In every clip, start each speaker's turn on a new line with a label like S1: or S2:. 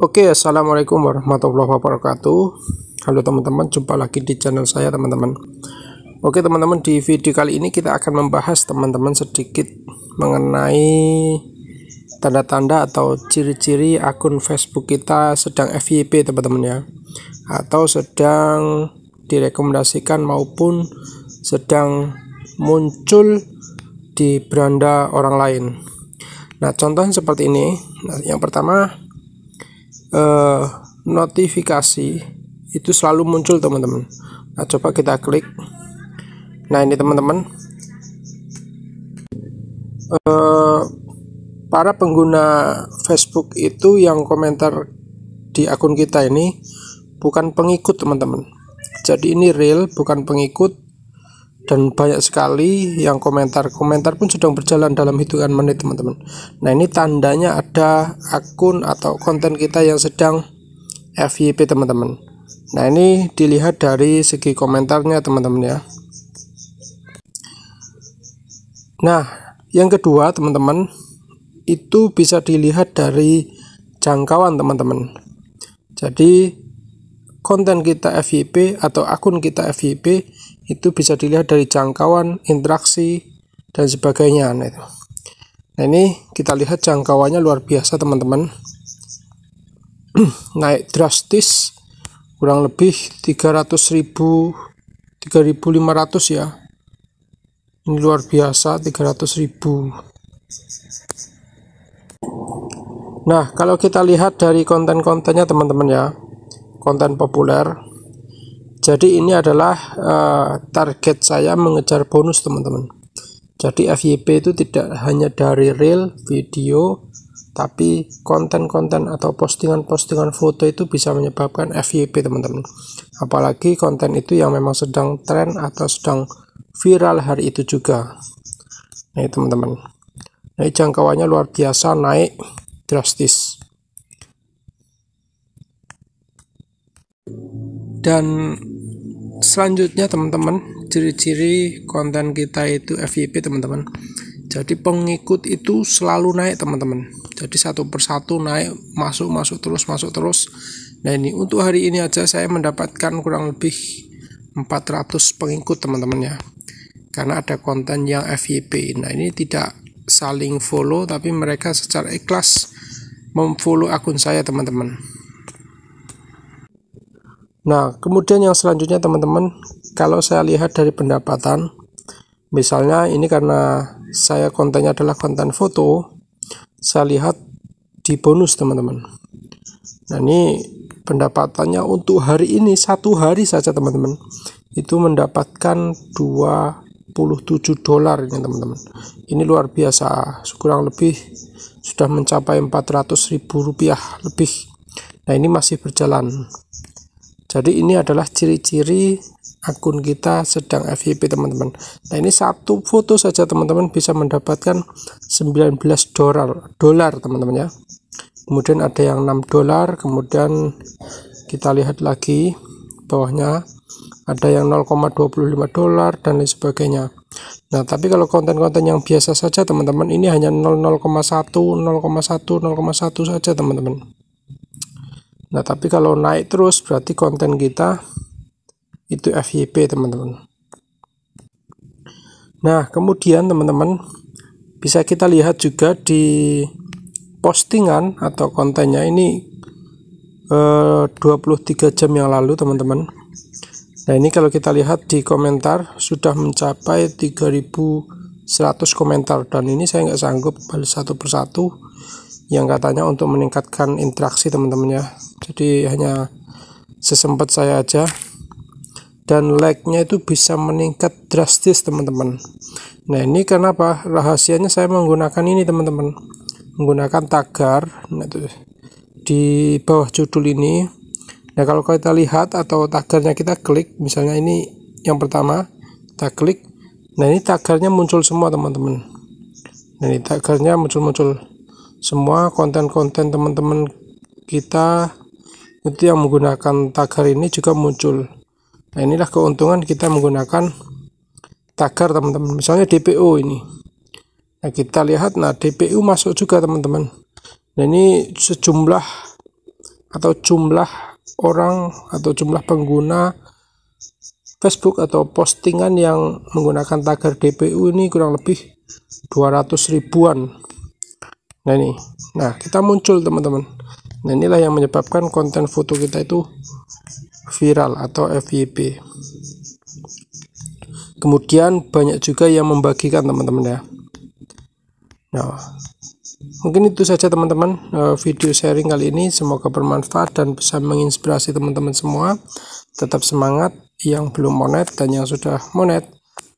S1: Oke, okay, assalamualaikum warahmatullahi wabarakatuh. Halo teman-teman, jumpa lagi di channel saya teman-teman. Oke okay, teman-teman, di video kali ini kita akan membahas teman-teman sedikit mengenai tanda-tanda atau ciri-ciri akun Facebook kita sedang FYP teman-teman ya, atau sedang direkomendasikan maupun sedang muncul di beranda orang lain. Nah, contohnya seperti ini. Nah, yang pertama eh, notifikasi itu selalu muncul teman-teman nah coba kita klik nah ini teman-teman eh, para pengguna Facebook itu yang komentar di akun kita ini bukan pengikut teman-teman jadi ini real bukan pengikut dan banyak sekali yang komentar-komentar pun sedang berjalan dalam hitungan menit teman-teman nah ini tandanya ada akun atau konten kita yang sedang FYP teman-teman nah ini dilihat dari segi komentarnya teman-teman ya nah yang kedua teman-teman itu bisa dilihat dari jangkauan teman-teman jadi konten kita FYP atau akun kita FYP itu bisa dilihat dari jangkauan, interaksi, dan sebagainya. Nah ini kita lihat jangkauannya luar biasa teman-teman. Naik drastis kurang lebih 300 ribu 3.500 ya. Ini luar biasa 300 ribu. Nah, kalau kita lihat dari konten-kontennya teman-teman ya. Konten populer jadi ini adalah uh, target saya mengejar bonus teman-teman jadi FYP itu tidak hanya dari reel video tapi konten-konten atau postingan-postingan foto itu bisa menyebabkan FYP teman-teman apalagi konten itu yang memang sedang tren atau sedang viral hari itu juga nah teman-teman nah jangkauannya luar biasa naik drastis dan selanjutnya teman-teman ciri-ciri konten kita itu FYP teman-teman jadi pengikut itu selalu naik teman-teman jadi satu persatu naik masuk masuk terus masuk terus nah ini untuk hari ini aja saya mendapatkan kurang lebih 400 pengikut teman-teman ya karena ada konten yang FYP nah ini tidak saling follow tapi mereka secara ikhlas memfollow akun saya teman-teman Nah, kemudian yang selanjutnya teman-teman, kalau saya lihat dari pendapatan, misalnya ini karena saya kontennya adalah konten foto, saya lihat di bonus teman-teman. Nah, ini pendapatannya untuk hari ini satu hari saja teman-teman itu mendapatkan 27 dolar ini teman-teman ini luar biasa kurang lebih sudah mencapai 400 ribu rupiah lebih nah ini masih berjalan jadi ini adalah ciri-ciri akun kita sedang FYP teman-teman. Nah ini satu foto saja teman-teman bisa mendapatkan 19 dolar dolar teman-teman ya. Kemudian ada yang 6 dolar, kemudian kita lihat lagi bawahnya ada yang 0,25 dolar dan lain sebagainya. Nah, tapi kalau konten-konten yang biasa saja teman-teman ini hanya 0,01, 0,1, 0,1 saja teman-teman. Nah, tapi kalau naik terus berarti konten kita itu FYP, teman-teman. Nah, kemudian teman-teman bisa kita lihat juga di postingan atau kontennya ini eh, 23 jam yang lalu, teman-teman. Nah, ini kalau kita lihat di komentar sudah mencapai 3100 komentar dan ini saya nggak sanggup balas satu persatu yang katanya untuk meningkatkan interaksi teman-teman ya jadi hanya sesempat saya aja dan like-nya itu bisa meningkat drastis teman-teman nah ini kenapa rahasianya saya menggunakan ini teman-teman menggunakan tagar nah, itu, di bawah judul ini nah kalau kita lihat atau tagarnya kita klik misalnya ini yang pertama kita klik nah ini tagarnya muncul semua teman-teman nah ini tagarnya muncul-muncul semua konten-konten teman-teman kita itu yang menggunakan tagar ini juga muncul nah inilah keuntungan kita menggunakan tagar teman-teman misalnya DPO ini nah kita lihat nah DPU masuk juga teman-teman nah ini sejumlah atau jumlah orang atau jumlah pengguna Facebook atau postingan yang menggunakan tagar DPU ini kurang lebih 200 ribuan Nah ini, nah kita muncul teman-teman. Nah inilah yang menyebabkan konten foto kita itu viral atau FYP. Kemudian banyak juga yang membagikan teman-teman ya. Nah, mungkin itu saja teman-teman eh, video sharing kali ini. Semoga bermanfaat dan bisa menginspirasi teman-teman semua. Tetap semangat yang belum monet dan yang sudah monet.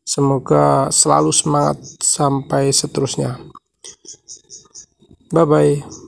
S1: Semoga selalu semangat sampai seterusnya. Bye bye.